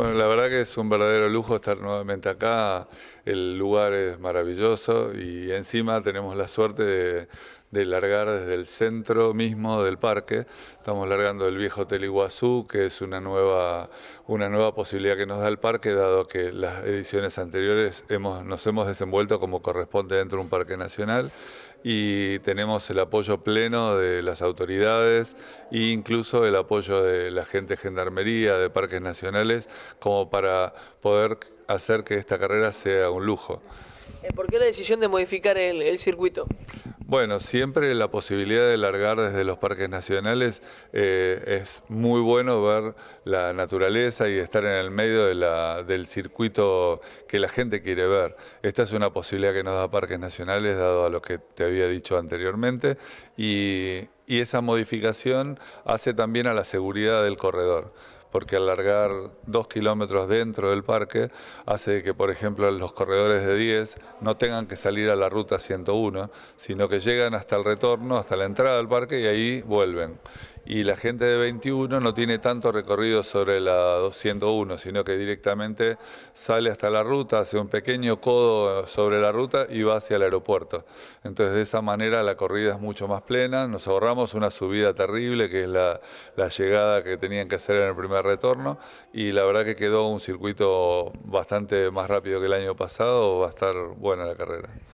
Bueno, la verdad que es un verdadero lujo estar nuevamente acá. El lugar es maravilloso y encima tenemos la suerte de de largar desde el centro mismo del parque. Estamos largando el viejo Hotel Iguazú, que es una nueva, una nueva posibilidad que nos da el parque, dado que las ediciones anteriores nos hemos desenvuelto como corresponde dentro de un parque nacional y tenemos el apoyo pleno de las autoridades e incluso el apoyo de la gente de Gendarmería, de Parques Nacionales, como para poder hacer que esta carrera sea un lujo. Eh, ¿Por qué la decisión de modificar el circuito? Bueno, siempre la posibilidad de largar desde los parques nacionales eh, es muy bueno ver la naturaleza y estar en el medio del circuito que la gente quiere ver. Esta es una posibilidad que nos da parques nacionales, dado a lo que te había dicho anteriormente, y esa modificación hace también a la seguridad del corredor porque alargar dos kilómetros dentro del parque hace que, por ejemplo, los corredores de 10 no tengan que salir a la ruta 101, sino que llegan hasta el retorno, hasta la entrada del parque y ahí vuelven y la gente de 21 no tiene tanto recorrido sobre la 201, sino que directamente sale hasta la ruta, hace un pequeño codo sobre la ruta y va hacia el aeropuerto. Entonces de esa manera la corrida es mucho más plena, nos ahorramos una subida terrible que es la, llegada que tenían que hacer en el primer retorno y la verdad que quedó un circuito bastante más rápido que el año pasado, va a estar buena la carrera.